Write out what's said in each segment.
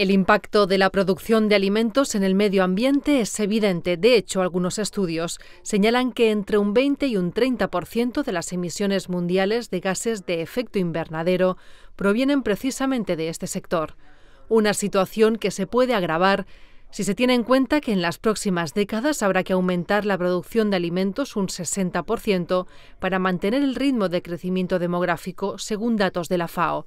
El impacto de la producción de alimentos en el medio ambiente es evidente. De hecho, algunos estudios señalan que entre un 20 y un 30% de las emisiones mundiales de gases de efecto invernadero provienen precisamente de este sector. Una situación que se puede agravar si se tiene en cuenta que en las próximas décadas habrá que aumentar la producción de alimentos un 60% para mantener el ritmo de crecimiento demográfico según datos de la FAO.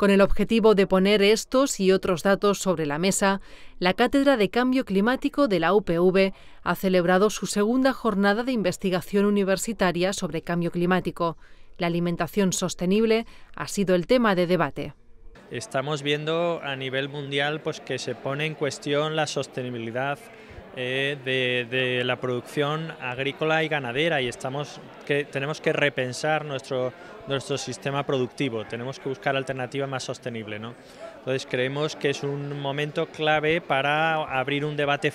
Con el objetivo de poner estos y otros datos sobre la mesa, la Cátedra de Cambio Climático de la UPV ha celebrado su segunda jornada de investigación universitaria sobre cambio climático. La alimentación sostenible ha sido el tema de debate estamos viendo a nivel mundial pues que se pone en cuestión la sostenibilidad eh, de, la producción agrícola y ganadera y estamos que tenemos que repensar nuestro, sistema productivo, tenemos que buscar alternativas más sostenible. Entonces creemos que es un momento clave para abrir un debate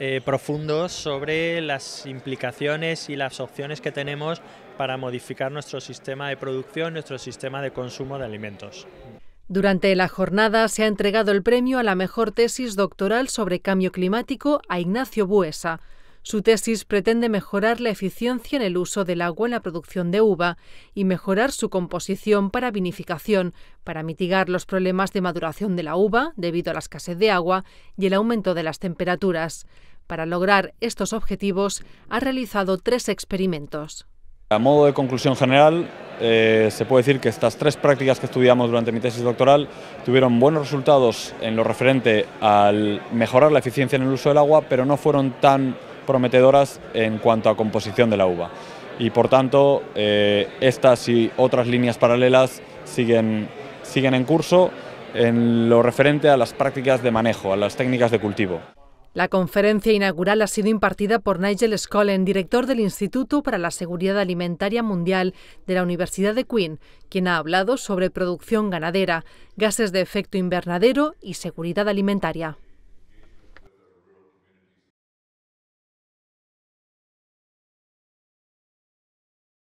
eh, profundo sobre las implicaciones y las opciones que tenemos para modificar nuestro sistema de producción, nuestro sistema de consumo de alimentos. Durante la jornada se ha entregado el premio a la mejor tesis doctoral sobre cambio climático a Ignacio Buesa. Su tesis pretende mejorar la eficiencia en el uso del agua en la producción de uva y mejorar su composición para vinificación, para mitigar los problemas de maduración de la uva debido a la escasez de agua y el aumento de las temperaturas. Para lograr estos objetivos ha realizado tres experimentos. A modo de conclusión general, eh, se puede decir que estas tres prácticas que estudiamos durante mi tesis doctoral tuvieron buenos resultados en lo referente al mejorar la eficiencia en el uso del agua, pero no fueron tan prometedoras en cuanto a composición de la uva. Y por tanto, eh, estas y otras líneas paralelas siguen, siguen en curso en lo referente a las prácticas de manejo, a las técnicas de cultivo. La conferencia inaugural ha sido impartida por Nigel Scollen, director del Instituto para la Seguridad Alimentaria Mundial de la Universidad de Queen, quien ha hablado sobre producción ganadera, gases de efecto invernadero y seguridad alimentaria.